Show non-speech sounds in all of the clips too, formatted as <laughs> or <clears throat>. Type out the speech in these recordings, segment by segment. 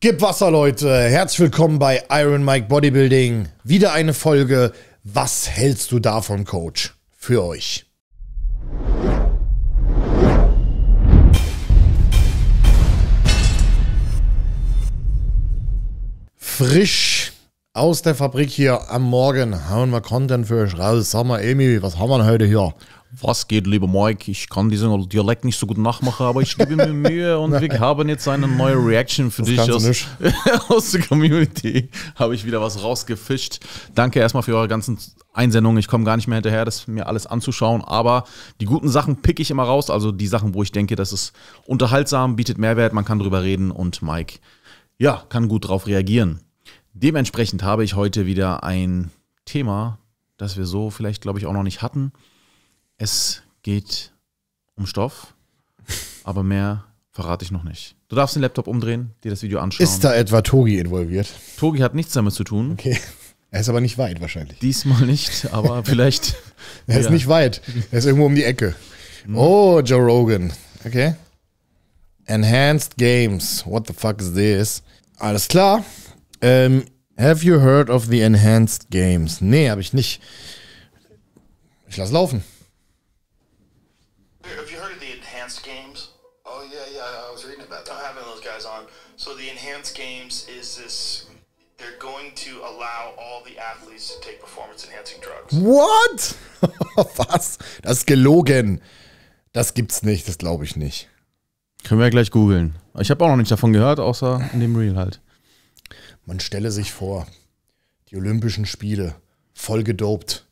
Gib Wasser, Leute. Herzlich willkommen bei Iron Mike Bodybuilding. Wieder eine Folge. Was hältst du davon, Coach? Für euch. Frisch aus der Fabrik hier am Morgen hauen wir Content für euch raus. Sag mal, Amy, was haben wir denn heute hier? Was geht, lieber Mike? Ich kann diesen Dialekt nicht so gut nachmachen, aber ich gebe mir Mühe und wir <laughs> haben jetzt eine neue Reaction für das dich aus, <laughs> aus, der Community. Habe ich wieder was rausgefischt. Danke erstmal für eure ganzen Einsendungen. Ich komme gar nicht mehr hinterher, das mir alles anzuschauen, aber die guten Sachen picke ich immer raus. Also die Sachen, wo ich denke, das ist unterhaltsam, bietet Mehrwert, man kann drüber reden und Mike, ja, kann gut drauf reagieren. Dementsprechend habe ich heute wieder ein Thema, das wir so vielleicht, glaube ich, auch noch nicht hatten. Es geht um Stoff, aber mehr verrate ich noch nicht. Du darfst den Laptop umdrehen, dir das Video anschauen. Ist da etwa Togi involviert? Togi hat nichts damit zu tun. Okay. Er ist aber nicht weit wahrscheinlich. Diesmal nicht, aber <laughs> vielleicht. er ist ja. nicht weit. Er ist irgendwo um die Ecke. Mhm. Oh, Joe Rogan. Okay. Enhanced Games. What the fuck is this? Alles klar. Ähm, have you heard of the Enhanced Games? Nee, habe ich nicht. Ich lass laufen. games is this they're going to allow all the athletes to take performance enhancing drugs. What? <laughs> Was? Das ist gelogen. Das gibt's nicht, das glaube ich nicht. Können wir ja gleich googeln. Ich habe auch noch nicht davon gehört, außer in dem Reel halt. Man stelle sich vor, die Olympischen Spiele, voll gedopt,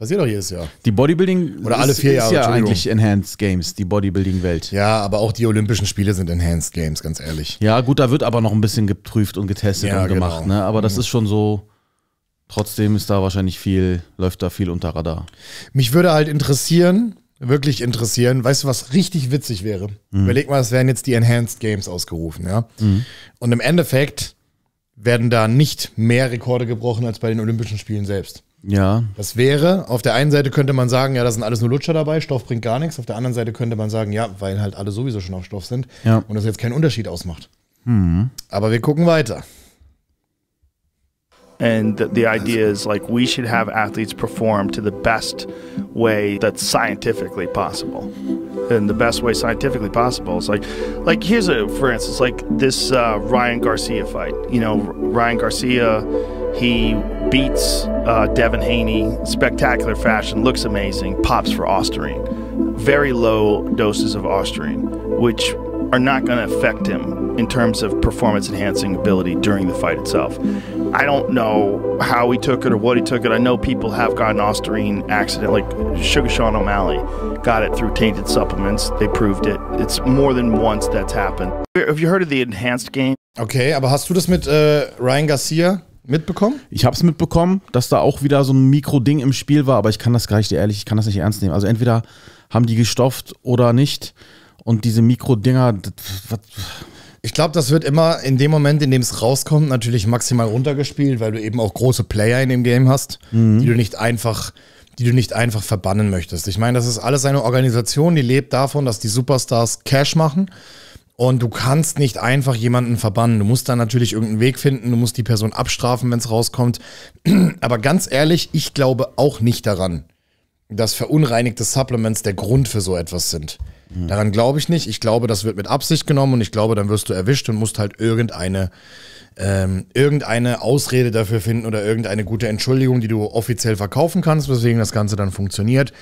Passiert doch jedes Jahr. Die Bodybuilding Oder alle vier ist, Jahre, ist ja eigentlich Enhanced Games, die Bodybuilding-Welt. Ja, aber auch die Olympischen Spiele sind Enhanced Games, ganz ehrlich. Ja, gut, da wird aber noch ein bisschen geprüft und getestet ja, und genau. gemacht. Genau. Ne? Aber das mhm. ist schon so, trotzdem ist da wahrscheinlich viel, läuft da viel unter Radar. Mich würde halt interessieren, wirklich interessieren. Weißt du, was richtig witzig wäre? Mhm. Überleg mal, es werden jetzt die Enhanced Games ausgerufen, ja? Mhm. Und im Endeffekt werden da nicht mehr Rekorde gebrochen als bei den Olympischen Spielen selbst. Ja. Das wäre, auf der einen Seite könnte man sagen, ja, das sind alles nur Lutscher dabei, Stoff bringt gar nichts. Auf der anderen Seite könnte man sagen, ja, weil halt alle sowieso schon auf Stoff sind ja. und das jetzt keinen Unterschied ausmacht. Mhm. Aber wir gucken weiter. And the idea is like we should have athletes perform to the best way that's scientifically possible. And the best way scientifically possible is like, like here's a, for instance, like this uh, Ryan Garcia fight. You know, Ryan Garcia. He beats uh, Devin Haney spectacular fashion, looks amazing, pops for Osterine. Very low doses of Osterine, which are not going to affect him in terms of performance enhancing ability during the fight itself. I don't know how he took it or what he took it. I know people have gotten Osterine accident, like Sugar Sean O'Malley got it through tainted supplements. They proved it. It's more than once that's happened. Have you heard of the enhanced game? Okay, aber hast du das mit uh, Ryan Garcia? mitbekommen? Ich habe es mitbekommen, dass da auch wieder so ein Mikro-Ding im Spiel war, aber ich kann das gar nicht ehrlich, ich kann das nicht ernst nehmen. Also entweder haben die gestofft oder nicht. Und diese Mikro-Dinger, ich glaube, das wird immer in dem Moment, in dem es rauskommt, natürlich maximal runtergespielt, weil du eben auch große Player in dem Game hast, mhm. die du nicht einfach die du nicht einfach verbannen möchtest. Ich meine, das ist alles eine Organisation, die lebt davon, dass die Superstars Cash machen und du kannst nicht einfach jemanden verbannen. Du musst da natürlich irgendeinen Weg finden. Du musst die Person abstrafen, wenn es rauskommt. <clears throat> Aber ganz ehrlich, ich glaube auch nicht daran, dass verunreinigte Supplements der Grund für so etwas sind. Mhm. Daran glaube ich nicht. Ich glaube, das wird mit Absicht genommen und ich glaube, dann wirst du erwischt und musst halt irgendeine, ähm, irgendeine Ausrede dafür finden oder irgendeine gute Entschuldigung, die du offiziell verkaufen kannst, weswegen das Ganze dann funktioniert.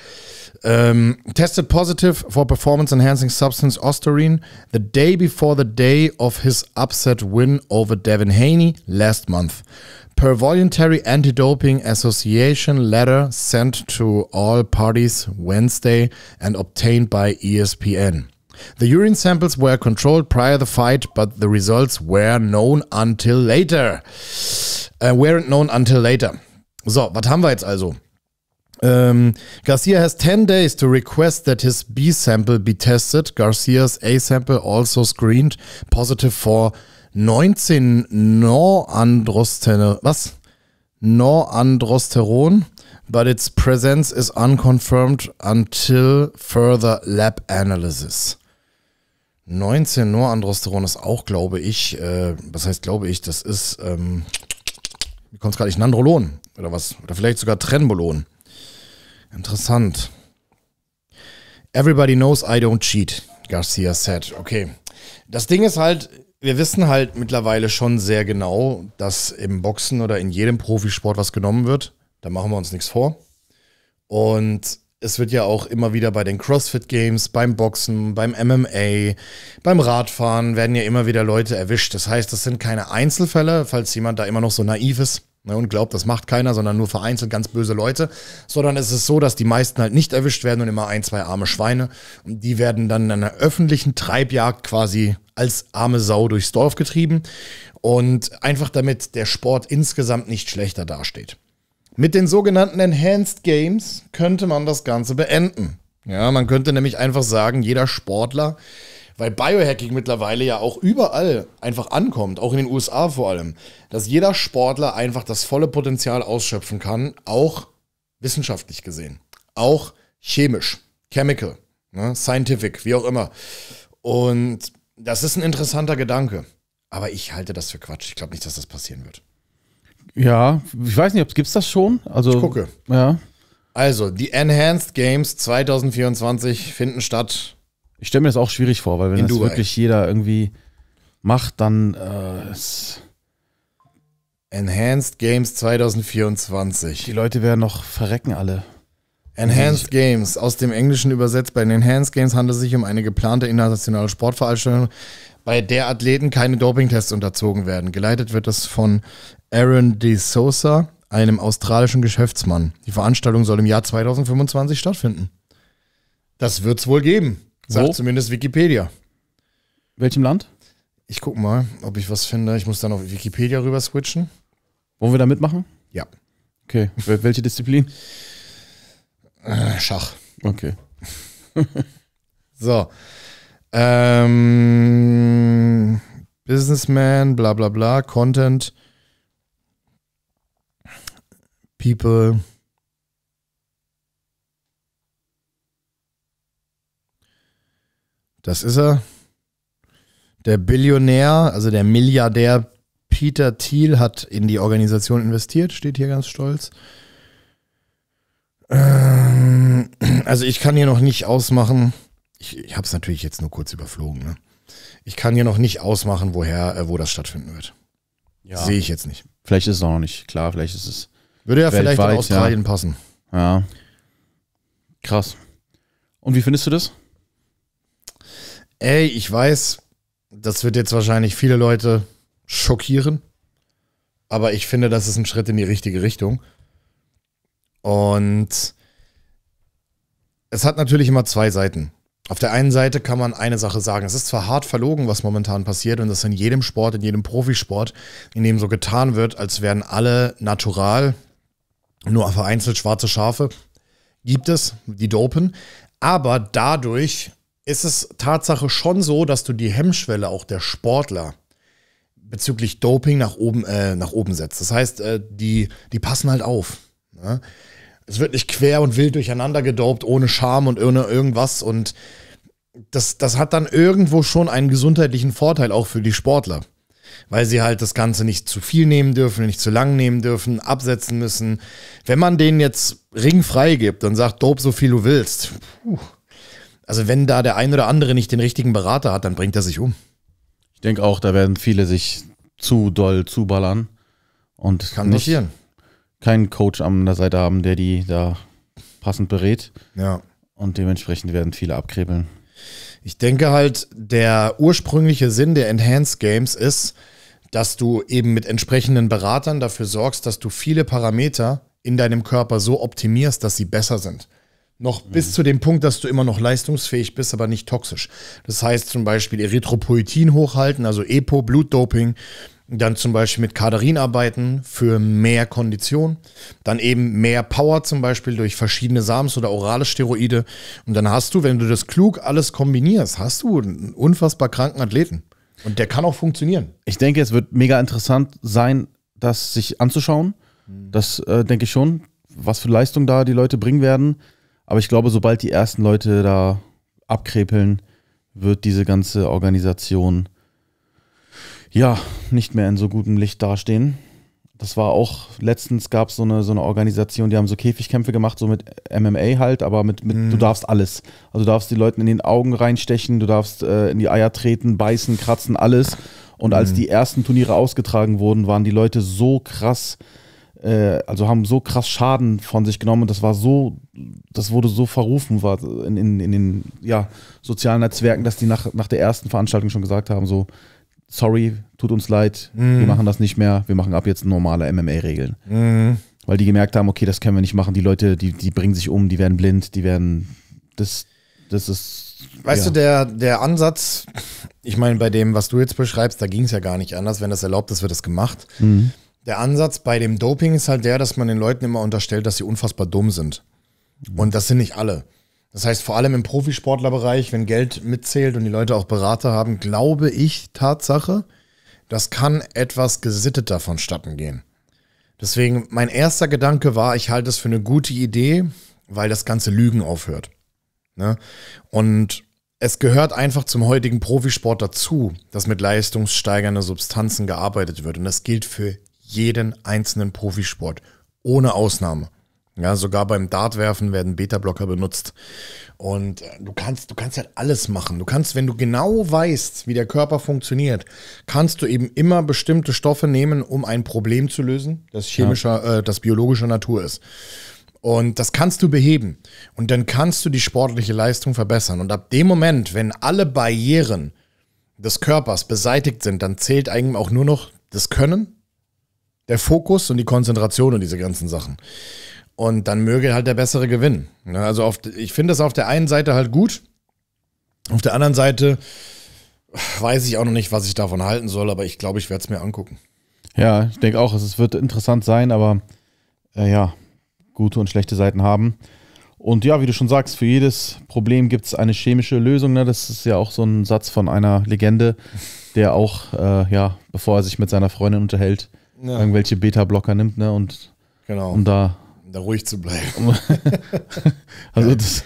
Um, tested positive for performance enhancing substance Osterine the day before the day of his upset win over Devin Haney last month. Per voluntary anti doping association letter sent to all parties Wednesday and obtained by ESPN. The urine samples were controlled prior the fight, but the results were known until later. Uh, weren't known until later. So, what haben wir jetzt also? Um, ähm, Garcia has 10 days to request that his B sample be tested. Garcia's A sample also screened positive for 19 Noandrosteron. Was? Norandrosteron. but its presence is unconfirmed until further lab analysis. 19 Norandrosteron ist auch, glaube ich, äh, was heißt glaube ich, das ist, ähm, wie kommt es gerade nicht, Nandrolon oder was? Oder vielleicht sogar Trenbolon. Interessant. Everybody knows I don't cheat, Garcia said. Okay. Das Ding ist halt, wir wissen halt mittlerweile schon sehr genau, dass im Boxen oder in jedem Profisport was genommen wird. Da machen wir uns nichts vor. Und es wird ja auch immer wieder bei den CrossFit Games, beim Boxen, beim MMA, beim Radfahren werden ja immer wieder Leute erwischt. Das heißt, das sind keine Einzelfälle, falls jemand da immer noch so naiv ist. Ne, und glaubt, das macht keiner, sondern nur vereinzelt ganz böse Leute, sondern es ist so, dass die meisten halt nicht erwischt werden und immer ein, zwei arme Schweine und die werden dann in einer öffentlichen Treibjagd quasi als arme Sau durchs Dorf getrieben und einfach damit der Sport insgesamt nicht schlechter dasteht. Mit den sogenannten Enhanced Games könnte man das Ganze beenden. Ja, man könnte nämlich einfach sagen, jeder Sportler weil Biohacking mittlerweile ja auch überall einfach ankommt, auch in den USA vor allem, dass jeder Sportler einfach das volle Potenzial ausschöpfen kann, auch wissenschaftlich gesehen, auch chemisch, chemical, ne, scientific, wie auch immer. Und das ist ein interessanter Gedanke. Aber ich halte das für Quatsch. Ich glaube nicht, dass das passieren wird. Ja, ich weiß nicht, gibt es das schon? Also, ich gucke. Ja. Also, die Enhanced Games 2024 finden statt ich stelle mir das auch schwierig vor, weil wenn In das Dubai. wirklich jeder irgendwie macht, dann äh, Enhanced Games 2024. die Leute werden noch verrecken alle. Enhanced Games, aus dem Englischen übersetzt. Bei den Enhanced Games handelt es sich um eine geplante internationale Sportveranstaltung, bei der Athleten keine Dopingtests unterzogen werden. Geleitet wird es von Aaron De Sosa, einem australischen Geschäftsmann. Die Veranstaltung soll im Jahr 2025 stattfinden. Das wird es wohl geben. Sagt Wo? zumindest Wikipedia. Welchem Land? Ich guck mal, ob ich was finde. Ich muss dann auf Wikipedia rüber switchen. Wollen wir da mitmachen? Ja. Okay. Welche Disziplin? Äh, Schach. Okay. <laughs> so. Ähm, Businessman, bla bla bla, Content, People. Das ist er. Der Billionär, also der Milliardär Peter Thiel hat in die Organisation investiert, steht hier ganz stolz. Ähm, also ich kann hier noch nicht ausmachen, ich, ich habe es natürlich jetzt nur kurz überflogen, ne? ich kann hier noch nicht ausmachen, woher, äh, wo das stattfinden wird. Ja. Sehe ich jetzt nicht. Vielleicht ist es auch noch nicht klar, vielleicht ist es. Würde ja vielleicht in Australien ja. passen. Ja. Krass. Und wie findest du das? Ey, ich weiß, das wird jetzt wahrscheinlich viele Leute schockieren, aber ich finde, das ist ein Schritt in die richtige Richtung. Und es hat natürlich immer zwei Seiten. Auf der einen Seite kann man eine Sache sagen. Es ist zwar hart verlogen, was momentan passiert, und das in jedem Sport, in jedem Profisport, in dem so getan wird, als wären alle natural, nur vereinzelt schwarze Schafe, gibt es, die dopen. Aber dadurch ist es Tatsache schon so, dass du die Hemmschwelle auch der Sportler bezüglich Doping nach oben, äh, nach oben setzt. Das heißt, äh, die, die passen halt auf. Ne? Es wird nicht quer und wild durcheinander gedopt, ohne Scham und ohne irgendwas. Und das, das hat dann irgendwo schon einen gesundheitlichen Vorteil auch für die Sportler. Weil sie halt das Ganze nicht zu viel nehmen dürfen, nicht zu lang nehmen dürfen, absetzen müssen. Wenn man denen jetzt ringfrei gibt und sagt, dope so viel du willst, puh, also wenn da der ein oder andere nicht den richtigen Berater hat, dann bringt er sich um. Ich denke auch, da werden viele sich zu doll zuballern und kann nicht passieren. keinen Coach an der Seite haben, der die da passend berät. Ja. Und dementsprechend werden viele abkrebeln. Ich denke halt, der ursprüngliche Sinn der Enhanced Games ist, dass du eben mit entsprechenden Beratern dafür sorgst, dass du viele Parameter in deinem Körper so optimierst, dass sie besser sind. Noch mhm. bis zu dem Punkt, dass du immer noch leistungsfähig bist, aber nicht toxisch. Das heißt zum Beispiel Erythropoietin hochhalten, also EPO, Blutdoping. Dann zum Beispiel mit Kaderin arbeiten für mehr Kondition. Dann eben mehr Power zum Beispiel durch verschiedene Sams oder orale Steroide. Und dann hast du, wenn du das klug alles kombinierst, hast du einen unfassbar kranken Athleten. Und der kann auch funktionieren. Ich denke, es wird mega interessant sein, das sich anzuschauen. Mhm. Das äh, denke ich schon, was für Leistung da die Leute bringen werden. Aber ich glaube, sobald die ersten Leute da abkrepeln, wird diese ganze Organisation ja nicht mehr in so gutem Licht dastehen. Das war auch, letztens gab so es eine, so eine Organisation, die haben so Käfigkämpfe gemacht, so mit MMA halt, aber mit, mit mhm. du darfst alles. Also du darfst die Leuten in den Augen reinstechen, du darfst äh, in die Eier treten, beißen, kratzen, alles. Und als mhm. die ersten Turniere ausgetragen wurden, waren die Leute so krass äh, also haben so krass Schaden von sich genommen und das war so, das wurde so verrufen war in, in, in den ja, sozialen Netzwerken, dass die nach, nach der ersten Veranstaltung schon gesagt haben, so, sorry, tut uns leid, mm. wir mhm. machen das nicht mehr, wir machen ab jetzt normale MMA-Regeln. Mm. Weil die gemerkt haben, okay, das können wir nicht machen, die Leute, die, die bringen sich um, die werden blind, die werden, das, das ist Weißt ja. du, der, der Ansatz, ich meine, bei dem, was du jetzt beschreibst, da ging es ja gar nicht anders. Wenn das erlaubt ist, wird das gemacht. Mhm der Ansatz bei dem Doping ist halt der, dass man den Leuten immer unterstellt, dass sie unfassbar dumm sind. Und das sind nicht alle. Das heißt, vor allem im Profisportlerbereich, wenn Geld mitzählt und die Leute auch Berater haben, glaube ich Tatsache, das kann etwas gesitteter vonstatten gehen. Deswegen, mein erster Gedanke war, ich halte es für eine gute Idee, weil das ganze Lügen aufhört. Ne? Und es gehört einfach zum heutigen Profisport dazu, dass mit leistungssteigernden Substanzen gearbeitet wird. Und das gilt für jeden einzelnen Profisport, ohne Ausnahme. Ja, sogar beim Dartwerfen werden Beta-Blocker benutzt. Und äh, du kannst, du kannst halt alles machen. Du kannst, wenn du genau weißt, wie der Körper funktioniert, kannst du eben immer bestimmte Stoffe nehmen, um ein Problem zu lösen, das chemischer, ja. äh, das biologischer Natur ist. Und das kannst du beheben. Und dann kannst du die sportliche Leistung verbessern. Und ab dem Moment, wenn alle Barrieren des Körpers beseitigt sind, dann zählt eigentlich auch nur noch das Können der Fokus und die Konzentration und diese ganzen Sachen. Und dann möge halt der Bessere gewinnen. Ne? Also auf, ich finde das auf der einen Seite halt gut. Auf der anderen Seite weiß ich auch noch nicht, was ich davon halten soll, aber ich glaube, ich werde es mir angucken. Ja, ich denke auch, es wird interessant sein, aber äh, ja, gute und schlechte Seiten haben. Und ja, wie du schon sagst, für jedes Problem gibt es eine chemische Lösung. Ne? Das ist ja auch so ein Satz von einer Legende, der auch, äh, ja, bevor er sich mit seiner Freundin unterhält, ja. irgendwelche Beta-Blocker nimmt, ne? Und genau. um da, da ruhig zu bleiben. <laughs> also das,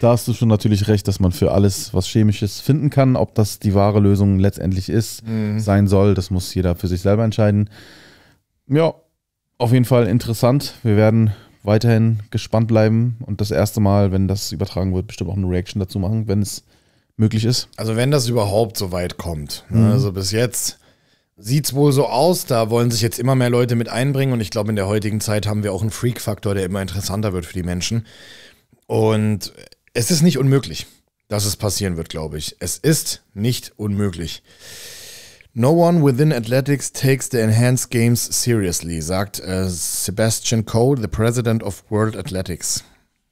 da hast du schon natürlich recht, dass man für alles, was Chemisches finden kann, ob das die wahre Lösung letztendlich ist, mhm. sein soll, das muss jeder für sich selber entscheiden. Ja, auf jeden Fall interessant. Wir werden weiterhin gespannt bleiben und das erste Mal, wenn das übertragen wird, bestimmt auch eine Reaction dazu machen, wenn es möglich ist. Also wenn das überhaupt so weit kommt. Ne, mhm. Also bis jetzt sieht's wohl so aus. Da wollen sich jetzt immer mehr Leute mit einbringen und ich glaube, in der heutigen Zeit haben wir auch einen Freak-Faktor, der immer interessanter wird für die Menschen. Und es ist nicht unmöglich, dass es passieren wird, glaube ich. Es ist nicht unmöglich. No one within athletics takes the enhanced games seriously, sagt äh, Sebastian Coe, the president of World Athletics.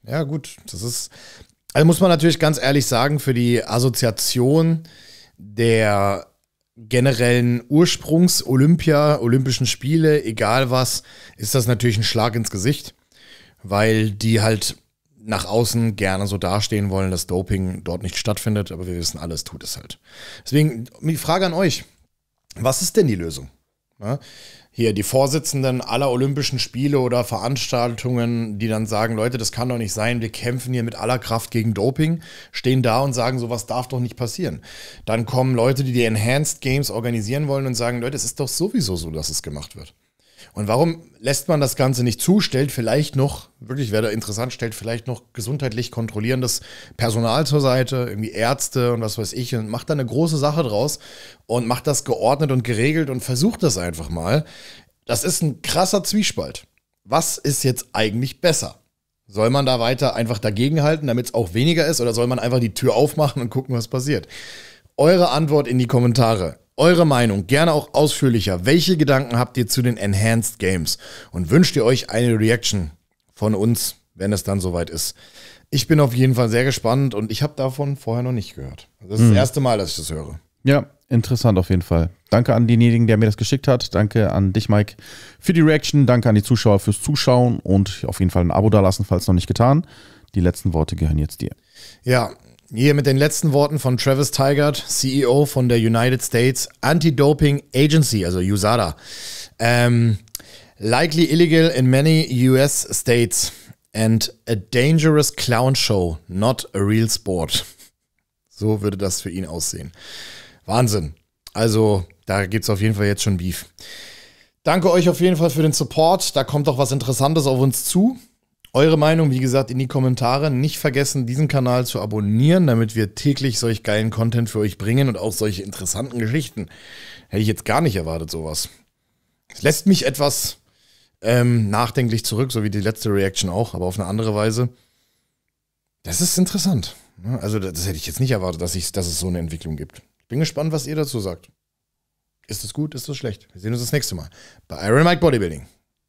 Ja, gut, das ist. Also muss man natürlich ganz ehrlich sagen, für die Assoziation der generellen Ursprungs Olympia, Olympischen Spiele, egal was, ist das natürlich ein Schlag ins Gesicht, weil die halt nach außen gerne so dastehen wollen, dass Doping dort nicht stattfindet, aber wir wissen alles tut es halt. Deswegen die Frage an euch, was ist denn die Lösung? Ja, hier die Vorsitzenden aller Olympischen Spiele oder Veranstaltungen, die dann sagen, Leute, das kann doch nicht sein, wir kämpfen hier mit aller Kraft gegen Doping, stehen da und sagen, sowas darf doch nicht passieren. Dann kommen Leute, die die Enhanced Games organisieren wollen und sagen, Leute, es ist doch sowieso so, dass es gemacht wird. Und warum lässt man das Ganze nicht zu? Stellt vielleicht noch, wirklich wäre da interessant, stellt vielleicht noch gesundheitlich kontrollierendes Personal zur Seite, irgendwie Ärzte und was weiß ich, und macht da eine große Sache draus und macht das geordnet und geregelt und versucht das einfach mal. Das ist ein krasser Zwiespalt. Was ist jetzt eigentlich besser? Soll man da weiter einfach dagegenhalten, damit es auch weniger ist, oder soll man einfach die Tür aufmachen und gucken, was passiert? Eure Antwort in die Kommentare. Eure Meinung gerne auch ausführlicher. Welche Gedanken habt ihr zu den Enhanced Games? Und wünscht ihr euch eine Reaction von uns, wenn es dann soweit ist? Ich bin auf jeden Fall sehr gespannt und ich habe davon vorher noch nicht gehört. Also das ist das hm. erste Mal, dass ich das höre. Ja, interessant auf jeden Fall. Danke an denjenigen, der mir das geschickt hat. Danke an dich, Mike, für die Reaction. Danke an die Zuschauer fürs Zuschauen und auf jeden Fall ein Abo dalassen, falls noch nicht getan. Die letzten Worte gehören jetzt dir. Ja, hier mit den letzten Worten von Travis Tigert, CEO von der United States Anti-Doping Agency, also USADA. Ähm, likely illegal in many US states and a dangerous clown show, not a real sport. So würde das für ihn aussehen. Wahnsinn. Also, da gibt es auf jeden Fall jetzt schon Beef. Danke euch auf jeden Fall für den Support. Da kommt doch was Interessantes auf uns zu. Eure Meinung, wie gesagt, in die Kommentare. Nicht vergessen, diesen Kanal zu abonnieren, damit wir täglich solch geilen Content für euch bringen und auch solche interessanten Geschichten. Hätte ich jetzt gar nicht erwartet, sowas. Es lässt mich etwas ähm, nachdenklich zurück, so wie die letzte Reaction auch, aber auf eine andere Weise. Das ist interessant. Ne? Also, das hätte ich jetzt nicht erwartet, dass, ich, dass es so eine Entwicklung gibt. Ich bin gespannt, was ihr dazu sagt. Ist es gut, ist es schlecht? Wir sehen uns das nächste Mal bei Iron Mike Bodybuilding.